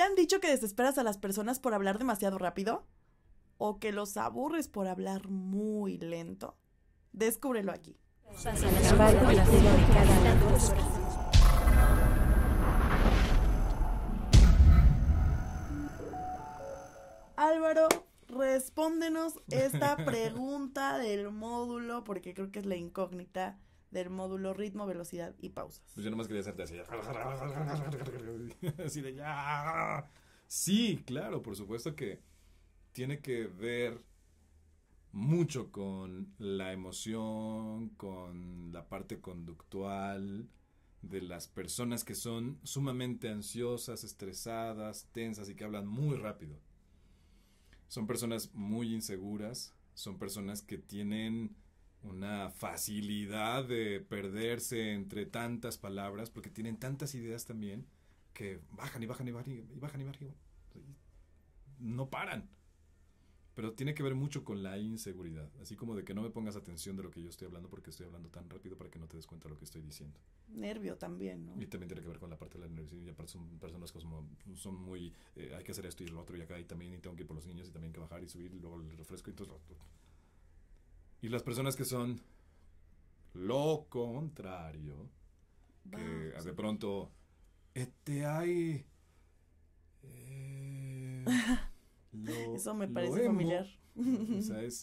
¿Te han dicho que desesperas a las personas por hablar demasiado rápido? ¿O que los aburres por hablar muy lento? Descúbrelo aquí. Álvaro, respóndenos esta pregunta del módulo porque creo que es la incógnita del módulo ritmo, velocidad y pausas. Pues yo nomás quería hacerte así. así de ya. Sí, claro, por supuesto que tiene que ver mucho con la emoción, con la parte conductual de las personas que son sumamente ansiosas, estresadas, tensas y que hablan muy rápido. Son personas muy inseguras, son personas que tienen una facilidad de perderse entre tantas palabras, porque tienen tantas ideas también, que bajan y bajan y bajan y bajan y bajan. no paran. Pero tiene que ver mucho con la inseguridad, así como de que no me pongas atención de lo que yo estoy hablando porque estoy hablando tan rápido para que no te des cuenta de lo que estoy diciendo. Nervio también, ¿no? Y también tiene que ver con la parte de la nerviosidad, son personas como son, muy, eh, hay que hacer esto y lo otro y acá y también y tengo que ir por los niños y también que bajar y subir y luego el refresco y todo. Y las personas que son lo contrario, que de pronto, este hay... Eh, eso me parece familiar.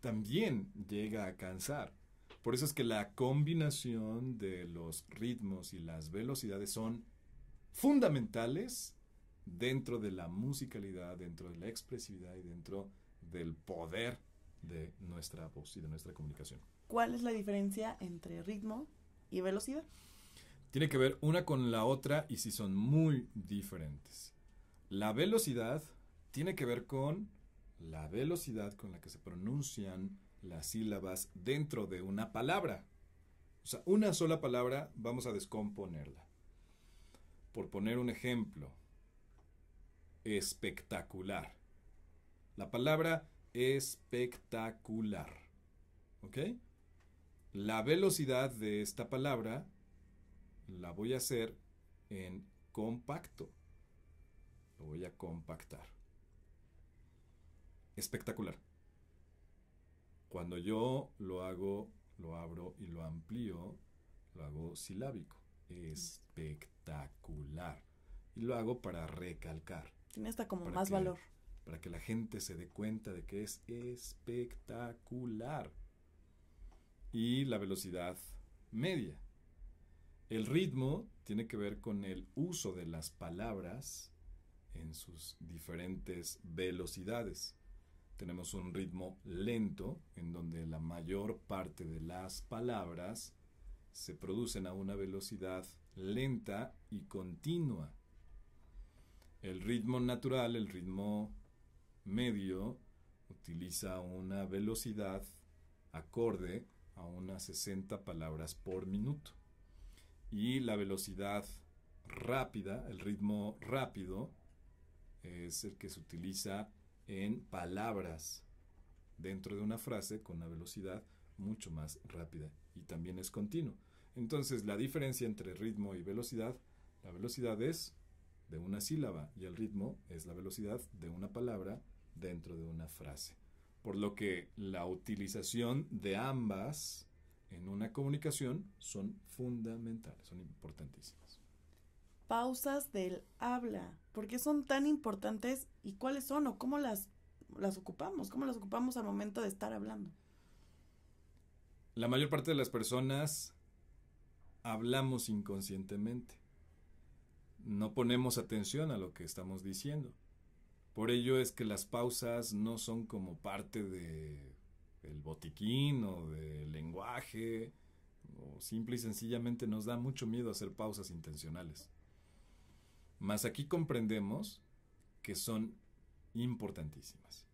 también llega a cansar. Por eso es que la combinación de los ritmos y las velocidades son fundamentales dentro de la musicalidad, dentro de la expresividad y dentro del poder de nuestra voz y de nuestra comunicación. ¿Cuál es la diferencia entre ritmo y velocidad? Tiene que ver una con la otra y si son muy diferentes. La velocidad tiene que ver con la velocidad con la que se pronuncian las sílabas dentro de una palabra. O sea, una sola palabra vamos a descomponerla. Por poner un ejemplo, espectacular. La palabra espectacular. ¿Ok? La velocidad de esta palabra la voy a hacer en compacto. Lo voy a compactar. Espectacular. Cuando yo lo hago, lo abro y lo amplío, lo hago silábico. Espectacular. Y lo hago para recalcar. Tiene hasta como más valor para que la gente se dé cuenta de que es espectacular. Y la velocidad media. El ritmo tiene que ver con el uso de las palabras en sus diferentes velocidades. Tenemos un ritmo lento en donde la mayor parte de las palabras se producen a una velocidad lenta y continua. El ritmo natural, el ritmo medio utiliza una velocidad acorde a unas 60 palabras por minuto. Y la velocidad rápida, el ritmo rápido, es el que se utiliza en palabras dentro de una frase con una velocidad mucho más rápida y también es continuo. Entonces la diferencia entre ritmo y velocidad, la velocidad es de una sílaba y el ritmo es la velocidad de una palabra dentro de una frase. Por lo que la utilización de ambas en una comunicación son fundamentales, son importantísimas. Pausas del habla, ¿por qué son tan importantes y cuáles son o cómo las, las ocupamos? ¿Cómo las ocupamos al momento de estar hablando? La mayor parte de las personas hablamos inconscientemente no ponemos atención a lo que estamos diciendo. Por ello es que las pausas no son como parte de el botiquín o del lenguaje, o simple y sencillamente nos da mucho miedo hacer pausas intencionales. Mas aquí comprendemos que son importantísimas.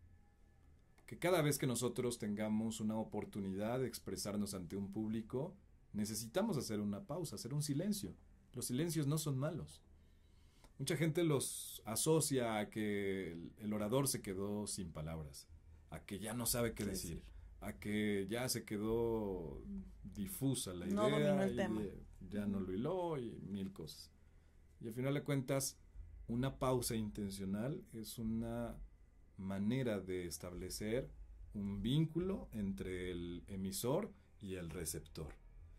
Que cada vez que nosotros tengamos una oportunidad de expresarnos ante un público, necesitamos hacer una pausa, hacer un silencio. Los silencios no son malos. Mucha gente los asocia a que el, orador se quedó sin palabras, a que ya no sabe qué decir, a que ya se quedó difusa la idea, eh, ya no lo hiló y mil cosas. Y al final de cuentas, una pausa intencional es una manera de establecer un vínculo entre el emisor y el receptor.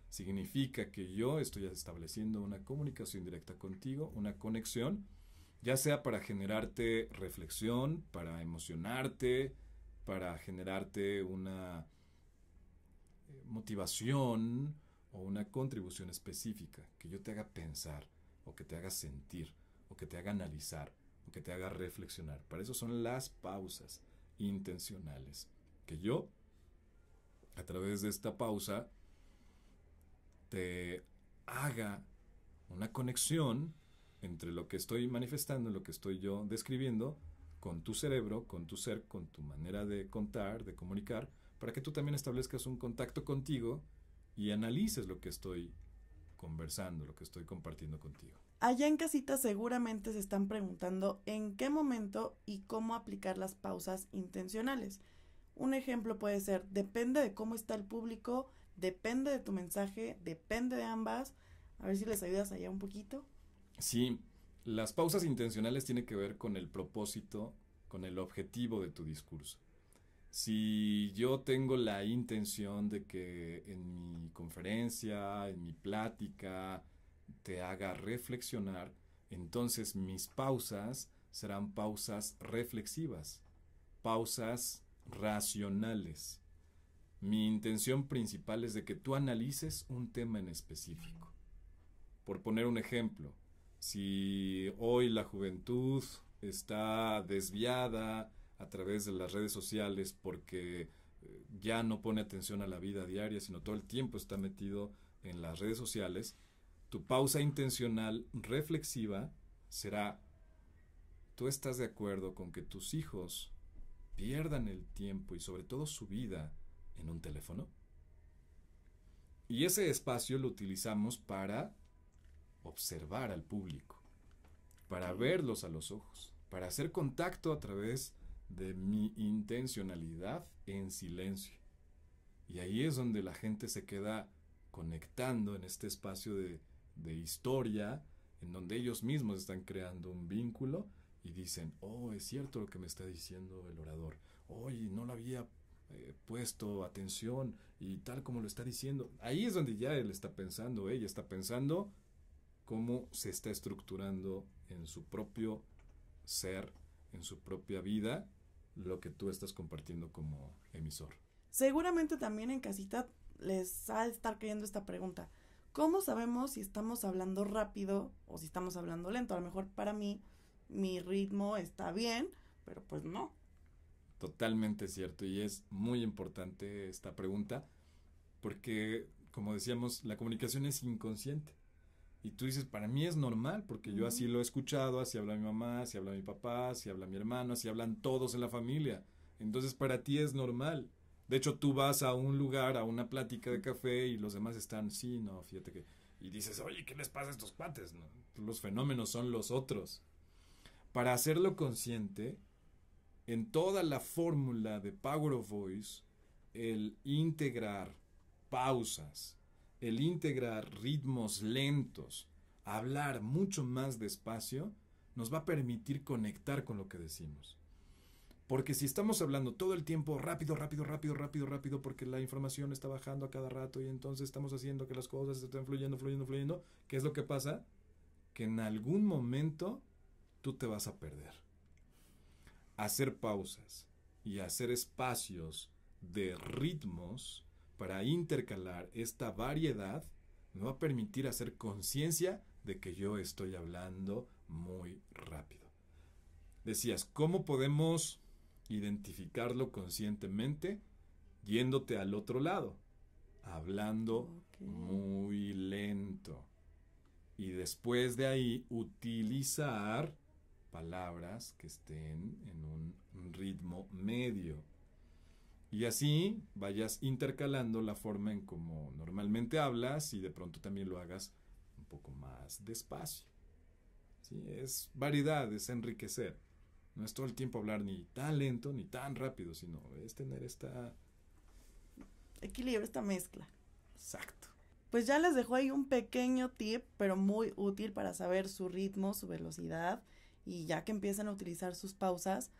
Significa que yo estoy estableciendo una comunicación directa contigo, una conexión, ya sea para generarte reflexión, para emocionarte, para generarte una eh, motivación o una contribución específica, que yo te haga pensar o que te haga sentir o que te haga analizar o que te haga reflexionar. Para eso son las pausas intencionales, que yo, a través de esta pausa, te haga una conexión entre lo que estoy manifestando, lo que estoy yo describiendo, con tu cerebro, con tu ser, con tu manera de contar, de comunicar, para que tú también establezcas un contacto contigo y analices lo que estoy conversando, lo que estoy compartiendo contigo. Allá en casita seguramente se están preguntando en qué momento y cómo aplicar las pausas intencionales. Un ejemplo puede ser, depende de cómo está el público, Depende de tu mensaje, depende de ambas. A ver si les ayudas allá un poquito. Sí, las pausas intencionales tienen que ver con el propósito, con el objetivo de tu discurso. Si yo tengo la intención de que en mi conferencia, en mi plática, te haga reflexionar, entonces mis pausas serán pausas reflexivas, pausas racionales. Mi intención principal es de que tú analices un tema en específico. Por poner un ejemplo, si hoy la juventud está desviada a través de las redes sociales porque eh, ya no pone atención a la vida diaria, sino todo el tiempo está metido en las redes sociales, tu pausa intencional reflexiva será, ¿tú estás de acuerdo con que tus hijos pierdan el tiempo y sobre todo su vida en un teléfono. Y ese espacio lo utilizamos para observar al público, para verlos a los ojos, para hacer contacto a través de mi intencionalidad en silencio. Y ahí es donde la gente se queda conectando en este espacio de, historia, en donde ellos mismos están creando un vínculo y dicen, oh, es cierto lo que me está diciendo el orador, oye, no lo había eh, puesto atención y tal como lo está diciendo. Ahí es donde ya él está pensando, ella está pensando cómo se está estructurando en su propio ser, en su propia vida, lo que tú estás compartiendo como emisor. Seguramente también en casita les ha estar cayendo esta pregunta. ¿Cómo sabemos si estamos hablando rápido o si estamos hablando lento? A lo mejor para mí mi ritmo está bien, pero pues no, Totalmente cierto y es muy importante esta pregunta porque, como decíamos, la comunicación es inconsciente. Y tú dices, para mí es normal porque yo así lo he escuchado, así habla mi mamá, así habla mi papá, así habla mi hermano, así hablan todos en la familia. Entonces para ti es normal. De hecho, tú vas a un lugar, a una plática de café y los demás están, sí, no, fíjate que... Y dices, oye, ¿qué les pasa a estos cuates? los fenómenos son los otros. Para hacerlo consciente, en toda la fórmula de Power of Voice, el integrar pausas, el integrar ritmos lentos, hablar mucho más despacio, nos va a permitir conectar con lo que decimos. Porque si estamos hablando todo el tiempo rápido, rápido, rápido, rápido, rápido, porque la información está bajando a cada rato y entonces estamos haciendo que las cosas estén fluyendo, fluyendo, fluyendo, ¿qué es lo que pasa? Que en algún momento tú te vas a perder hacer pausas y hacer espacios de ritmos para intercalar esta variedad no va a permitir hacer conciencia de que yo estoy hablando muy rápido. Decías, ¿cómo podemos identificarlo conscientemente? Yéndote al otro lado, hablando muy lento. Y después de ahí utilizar palabras que estén en un ritmo medio. Y así vayas intercalando la forma en como normalmente hablas y de pronto también lo hagas un poco más despacio. ¿Sí? Es variedad, es enriquecer. No es todo el tiempo hablar ni tan lento ni tan rápido, sino es tener esta... Equilibrio, esta mezcla. Exacto. Pues ya les dejo ahí un pequeño tip, pero muy útil para saber su ritmo, su velocidad y ya que empiezan a utilizar sus pausas,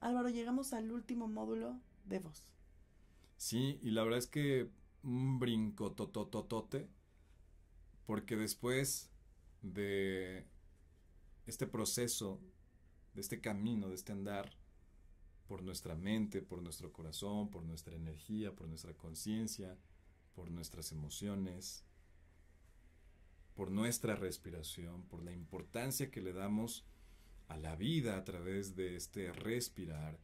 Álvaro, llegamos al último módulo de voz. Sí, y la verdad es que un brinco totototote, porque después de este proceso, de este camino, de este andar por nuestra mente, por nuestro corazón, por nuestra energía, por nuestra conciencia, por nuestras emociones, por nuestra respiración, por la importancia que le damos a la vida a través de este respirar,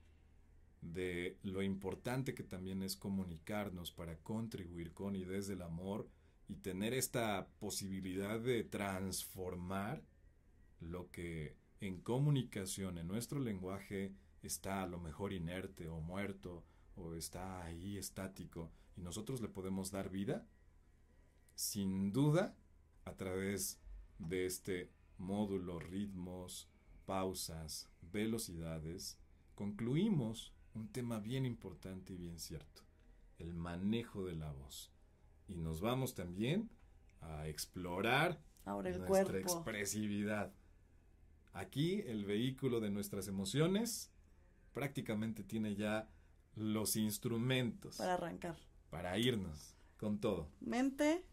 de lo importante que también es comunicarnos para contribuir con y desde el amor y tener esta posibilidad de transformar lo que en comunicación, en nuestro lenguaje, está a lo mejor inerte o muerto o está ahí estático y nosotros le podemos dar vida, sin duda, a través de este módulo, ritmos, pausas, velocidades, concluimos un tema bien importante y bien cierto, el manejo de la voz. Y nos vamos también a explorar Ahora nuestra expresividad. Aquí el vehículo de nuestras emociones prácticamente tiene ya los instrumentos. Para arrancar. Para irnos con todo. Mente,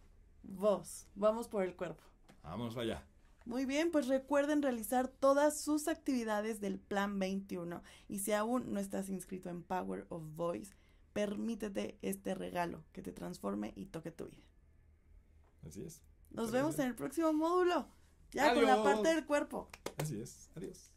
voz. Vamos por el cuerpo. Vamos allá. Muy bien, pues recuerden realizar todas sus actividades del Plan 21 y si aún no estás inscrito en Power of Voice, permítete este regalo que te transforme y toque tu vida. Así es. Nos vemos en el próximo módulo, ya con la parte del cuerpo. Así es. Adiós.